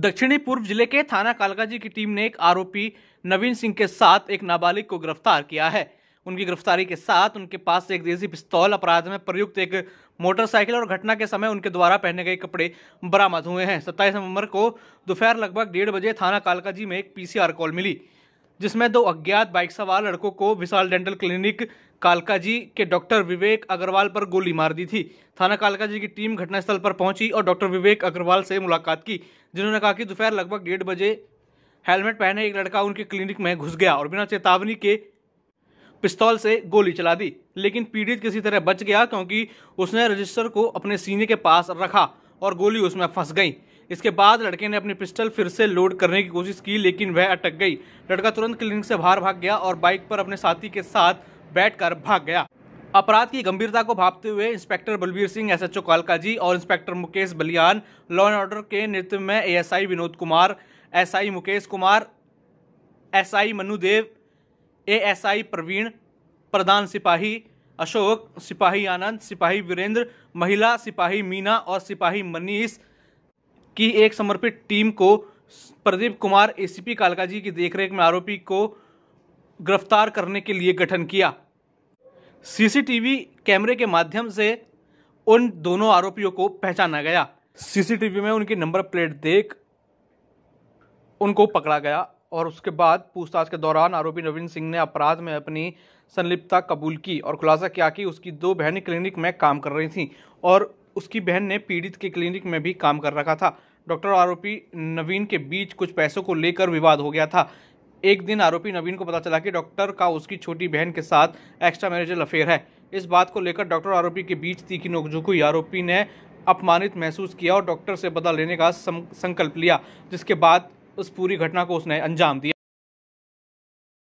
दक्षिणी पूर्व जिले के थाना कालकाजी की टीम ने एक आरोपी नवीन सिंह के साथ एक नाबालिग को गिरफ्तार किया है उनकी गिरफ्तारी के साथ उनके पास से एक देसी पिस्तौल अपराध में प्रयुक्त एक मोटरसाइकिल और घटना के समय उनके द्वारा पहने गए कपड़े बरामद हुए हैं सत्ताईस नवंबर को दोपहर लगभग डेढ़ बजे थाना कालकाजी में एक पीसीआर कॉल मिली जिसमें दो अज्ञात बाइक सवार लड़कों को विशाल डेंटल क्लिनिक कालकाजी के डॉक्टर विवेक अग्रवाल पर गोली मार दी थी थाना कालकाजी की टीम घटनास्थल पर पहुंची और डॉक्टर विवेक अग्रवाल से मुलाकात की जिन्होंने कहा कि दोपहर लगभग डेढ़ बजे हेलमेट पहने एक लड़का उनके क्लिनिक में घुस गया और बिना चेतावनी के पिस्तौल से गोली चला दी लेकिन पीड़ित किसी तरह बच गया क्योंकि उसने रजिस्टर को अपने सीने के पास रखा और गोली उसमें फंस गई इसके बाद लड़के ने अपनी पिस्टल फिर से लोड करने की कोशिश की लेकिन वह अटक गई लड़का तुरंत क्लिनिक से बाहर भाग गया और बाइक पर अपने साथी के साथ बैठकर भाग गया अपराध की गंभीरता को भापते हुए इंस्पेक्टर बलबीर सिंह एसएचओ कालकाजी और inspector Mukesh Baliyan law and order के नेतृत्व में ASI Vinod Kumar SI Mukesh Kumar SI Manudev ASI Praveen Pradhan सिपाही अशोक सिपाही आनंद सिपाही वीरेंद्र महिला सिपाही मीना और सिपाही मनीष कि एक समर्पित टीम को प्रदीप कुमार एसीपी कालकाजी की देखरेख में आरोपी को गिरफ्तार करने के लिए गठन किया सीसीटीवी कैमरे के माध्यम से उन दोनों आरोपियों को पहचाना गया सीसीटीवी में उनकी नंबर प्लेट देख उनको पकड़ा गया और उसके बाद पूछताछ के दौरान आरोपी नवीन सिंह ने अपराध में अपनी संलिप्तता कबूल की और खुलासा किया कि उसकी दो बहनें क्लिनिक में काम कर रही थीं और उसकी बहन ने पीड़ित के क्लिनिक में भी काम कर रखा था डॉक्टर आरोपी नवीन के बीच कुछ पैसों को लेकर विवाद हो गया था एक दिन आरोपी नवीन को पता चला कि डॉक्टर का उसकी छोटी बहन के साथ एक्स्ट्रा मैरिजल अफेयर है इस बात को लेकर डॉक्टर आरोपी के बीच तीखी नोकझोंक हुई आरोपी ने अपमानित महसूस किया और डॉक्टर से बदला लेने का संकल्प लिया जिसके बाद उस पूरी घटना को उसने अंजाम दिया